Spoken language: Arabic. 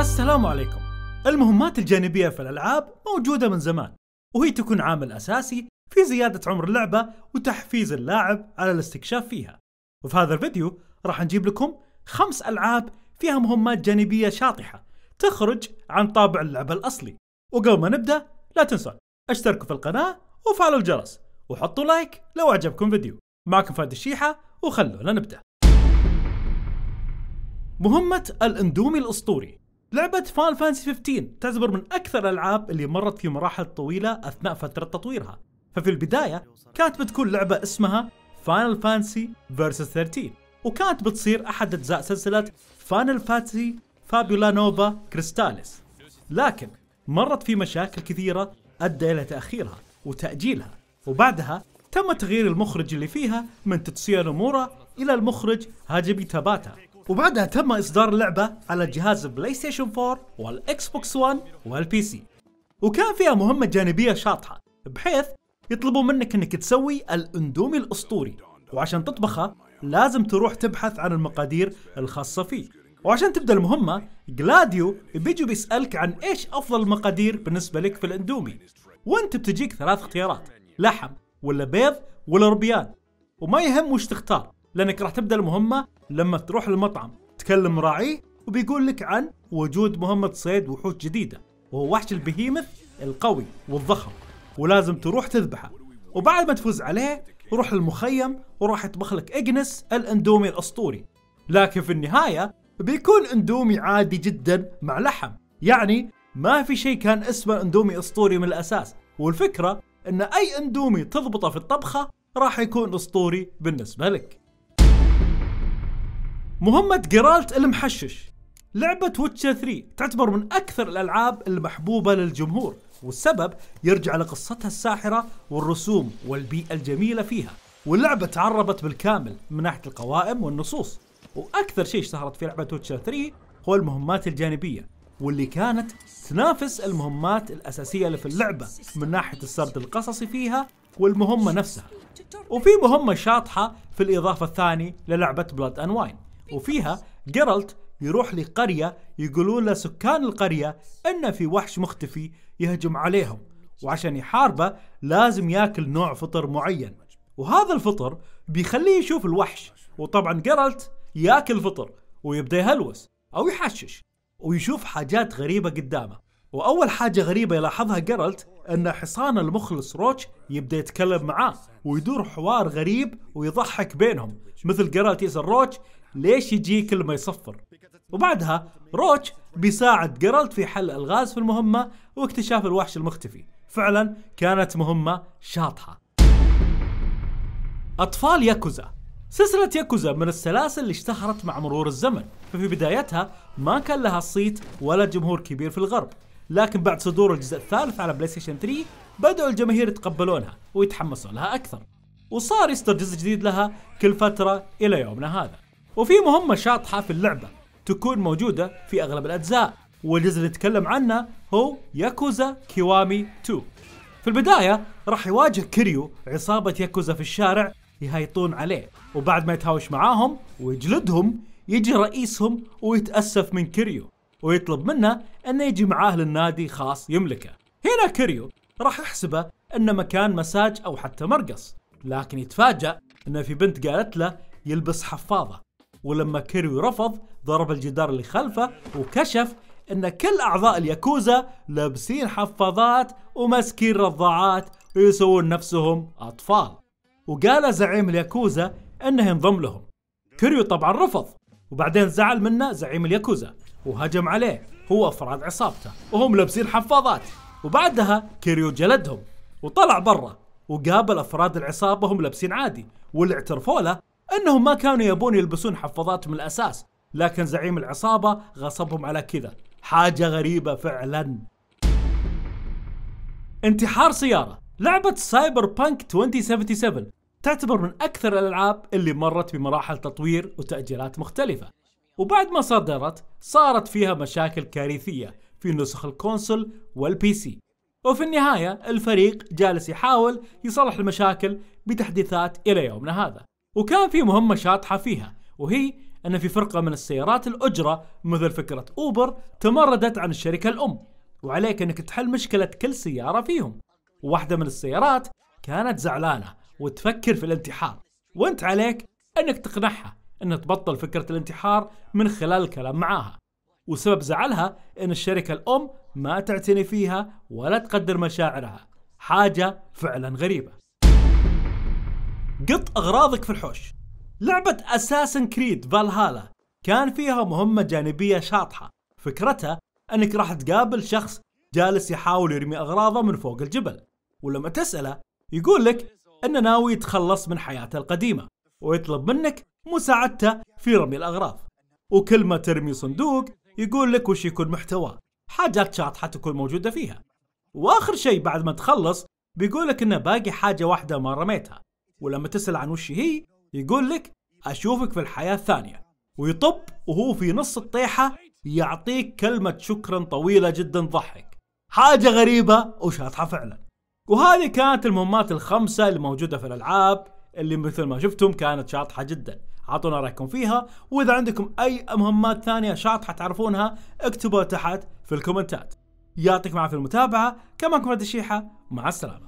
السلام عليكم المهمات الجانبية في الألعاب موجودة من زمان وهي تكون عامل أساسي في زيادة عمر اللعبة وتحفيز اللاعب على الاستكشاف فيها وفي هذا الفيديو راح نجيب لكم خمس ألعاب فيها مهمات جانبية شاطحة تخرج عن طابع اللعبة الأصلي وقبل ما نبدأ لا تنسون اشتركوا في القناة وفعلوا الجرس وحطوا لايك لو عجبكم فيديو معكم فهد الشيحة وخلونا نبدأ مهمة الاندومي الاسطوري لعبة فان فانسي 15 تعتبر من أكثر الألعاب اللي مرت في مراحل طويلة أثناء فترة تطويرها ففي البداية كانت بتكون لعبة اسمها فاينل فانسي فيرسس 13 وكانت بتصير أحد أجزاء سلسلة فاينل فانسي فابيولا نوفا كريستاليس لكن مرت في مشاكل كثيرة أدى إلى تأخيرها وتأجيلها وبعدها تم تغيير المخرج اللي فيها من تتسيا نومورا إلى المخرج هاجبي تاباتا وبعدها تم إصدار اللعبة على جهاز بلاي ستيشن 4 والإكس بوكس 1 والبي سي وكان فيها مهمة جانبية شاطحة بحيث يطلبون منك انك تسوي الاندومي الاسطوري وعشان تطبخه لازم تروح تبحث عن المقادير الخاصة فيه وعشان تبدا المهمة جلاديو بيجي بيسألك عن ايش افضل المقادير بالنسبة لك في الاندومي وانت بتجيك ثلاث اختيارات لحم ولا بيض ولا ربيان وما يهم وش تختار لانك راح تبدا المهمه لما تروح المطعم تكلم راعيه وبيقول لك عن وجود مهمه صيد وحوش جديده وهو وحش البهيمث القوي والضخم ولازم تروح تذبحه وبعد ما تفوز عليه روح المخيم وراح يطبخ لك اجنس الاندومي الاسطوري لكن في النهايه بيكون اندومي عادي جدا مع لحم يعني ما في شيء كان اسمه اندومي اسطوري من الاساس والفكره ان اي اندومي تضبطه في الطبخه راح يكون اسطوري بالنسبه لك مهمة جيرالت المحشش لعبة ويتشر 3 تعتبر من أكثر الألعاب المحبوبة للجمهور والسبب يرجع لقصتها الساحرة والرسوم والبيئة الجميلة فيها واللعبة تعربت بالكامل من ناحية القوائم والنصوص وأكثر شيء اشتهرت في لعبة ويتشر 3 هو المهمات الجانبية واللي كانت تنافس المهمات الأساسية اللي في اللعبة من ناحية السرد القصصي فيها والمهمة نفسها وفي مهمة شاطحة في الإضافة الثاني للعبة بلاد أند واين وفيها جيرالت يروح لقرية يقولون له سكان القرية أن في وحش مختفي يهجم عليهم وعشان يحاربه لازم ياكل نوع فطر معين وهذا الفطر بيخليه يشوف الوحش وطبعا جيرالت ياكل فطر ويبدا يهلوس او يحشش ويشوف حاجات غريبة قدامه وأول حاجة غريبة يلاحظها جيرالت أن حصان المخلص روتش يبدأ يتكلم معاه ويدور حوار غريب ويضحك بينهم مثل جيرالت يسأل روتش ليش يجي كل ما يصفر وبعدها روتش بيساعد جيرالت في حل الغاز في المهمة واكتشاف الوحش المختفي فعلا كانت مهمة شاطحة أطفال ياكوزا سلسلة ياكوزا من السلاسل اللي اشتهرت مع مرور الزمن ففي بدايتها ما كان لها صيت ولا جمهور كبير في الغرب لكن بعد صدور الجزء الثالث على بلاي ستيشن 3 بدأوا الجماهير يتقبلونها ويتحمسون لها أكثر وصار يصدر جزء جديد لها كل فترة إلى يومنا هذا وفي مهمة شاطحة في اللعبة تكون موجودة في أغلب الأجزاء والجزء اللي نتكلم عنه هو ياكوزا كيوامي 2 في البداية راح يواجه كيريو عصابة ياكوزا في الشارع يهايطون عليه وبعد ما يتهاوش معاهم ويجلدهم يجي رئيسهم ويتأسف من كيريو ويطلب منه انه يجي معاه للنادي خاص يملكه هنا كيريو راح يحسبه انه مكان مساج او حتى مرقص لكن يتفاجأ انه في بنت قالت له يلبس حفاضة ولما كيريو رفض ضرب الجدار اللي خلفه وكشف ان كل اعضاء الياكوزا لابسين حفاضات وماسكين رضاعات ويسوون نفسهم اطفال وقال زعيم الياكوزا انه ينضم لهم كيريو طبعا رفض وبعدين زعل منه زعيم الياكوزا وهجم عليه هو افراد عصابته وهم لابسين حفاضات وبعدها كيريو جلدهم وطلع برا وقابل افراد العصابه هم لابسين عادي واللي اعترفوا له انهم ما كانوا يبون يلبسون حفاضات من الاساس لكن زعيم العصابه غصبهم على كذا حاجه غريبه فعلا انتحار سياره لعبه سايبر بانك 2077 تعتبر من اكثر الالعاب اللي مرت بمراحل تطوير وتاجيلات مختلفه وبعد ما صدرت صارت فيها مشاكل كارثيه في نسخ الكونسول والبي سي وفي النهاية الفريق جالس يحاول يصلح المشاكل بتحديثات إلى يومنا هذا وكان في مهمة شاطحة فيها وهي أن في فرقة من السيارات الأجرة مثل فكرة أوبر تمردت عن الشركة الأم وعليك أنك تحل مشكلة كل سيارة فيهم وواحدة من السيارات كانت زعلانة وتفكر في الانتحار وانت عليك أنك تقنعها أن تبطل فكرة الانتحار من خلال الكلام معاها وسبب زعلها أن الشركة الأم ما تعتني فيها ولا تقدر مشاعرها حاجة فعلا غريبة قط أغراضك في الحوش لعبة أساسن كريد فالهالا كان فيها مهمة جانبية شاطحة فكرتها أنك راح تقابل شخص جالس يحاول يرمي أغراضه من فوق الجبل ولما تسأله يقول لك أنه ناوي يتخلص من حياته القديمة ويطلب منك مساعدته في رمي الأغراض وكل ما ترمي صندوق يقول لك وش يكون محتواه حاجات شاطحة تكون موجودة فيها وآخر شيء بعد ما تخلص بيقول لك أنه باقي حاجة واحدة ما رميتها ولما تسأل عن وش هي يقول لك أشوفك في الحياة الثانية ويطب وهو في نص الطيحة يعطيك كلمة شكرا طويلة جدا ضحك حاجة غريبة وشاطحة فعلا وهذه كانت المهمات الخمسة اللي موجودة في الألعاب اللي مثل ما شفتم كانت شاطحة جدا اعطونا رايكم فيها واذا عندكم اي مهمات ثانيه شاطحه تعرفونها اكتبوها تحت في الكومنتات يعطيكم العافيه المتابعه كما كنت الشيحه مع السلامه